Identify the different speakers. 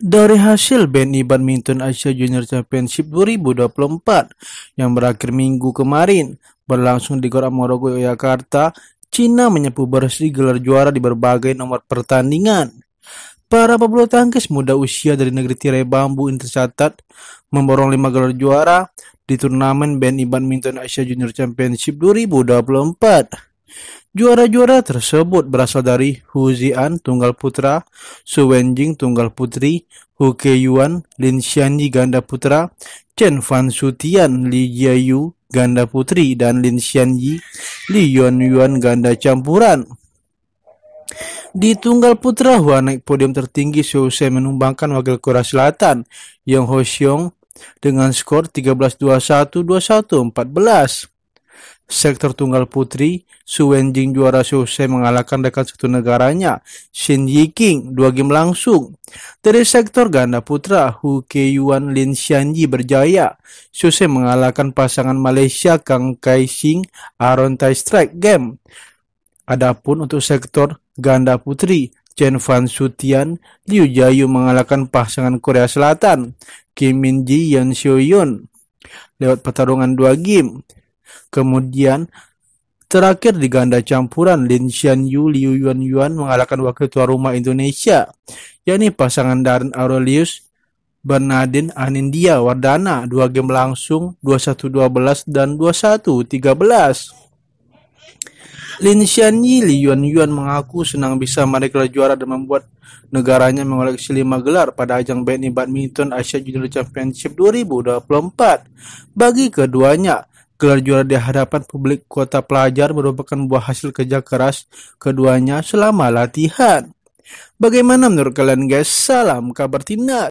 Speaker 1: Dari hasil BNI Badminton Asia Junior Championship 2024 yang berakhir minggu kemarin berlangsung di Gor Amorogo, Yogyakarta, Cina menyapu bersih gelar juara di berbagai nomor pertandingan. Para pebulu tangkis muda usia dari negeri tirai bambu ini tercatat memborong 5 gelar juara di turnamen BNI Badminton Asia Junior Championship 2024. Juara-juara tersebut berasal dari Hu Zian tunggal putra, Su Wenjing tunggal putri, Hu Yuan, Lin Xianyi ganda putra, Chen Fan Sutian, Li Jiayu ganda putri dan Lin Xianyi, Li Yuanyuan ganda campuran. Di tunggal putra Hua naik podium tertinggi seusai menumbangkan wakil Korea Selatan Yong Ho Xiong, dengan skor 13-21, 21-14. Sektor tunggal putri, Su Wenjing juara selesai mengalahkan rekan satu negaranya, Shin Yi King, dua game langsung. Dari sektor ganda putra, Hu Ke Yuan Lin Xianyi berjaya, selesai mengalahkan pasangan Malaysia Kang Kai Sing Aaron Tai Strike game. Adapun untuk sektor ganda putri, Chen Fan Sutian, Liu Jayu mengalahkan pasangan Korea Selatan, Kim Min Ji Yan Seo Yun. Lewat pertarungan dua game, Kemudian Terakhir di ganda campuran, Lin Xian Yu Liu Yuan Yuan mengalahkan wakil tuan rumah Indonesia, yakni pasangan Darren Aurelius Bernardin Anindia Wardana dua game langsung 21-12 dan 21-13. Lin Xian Yi Liu Yuan Yuan mengaku senang bisa gelar juara dan membuat negaranya mengoleksi 5 gelar pada ajang BNI Badminton Asia Junior Championship 2024. Bagi keduanya, Gelar juara di hadapan publik kota pelajar merupakan buah hasil kerja keras keduanya selama latihan. Bagaimana menurut kalian guys? Salam kabar tindak.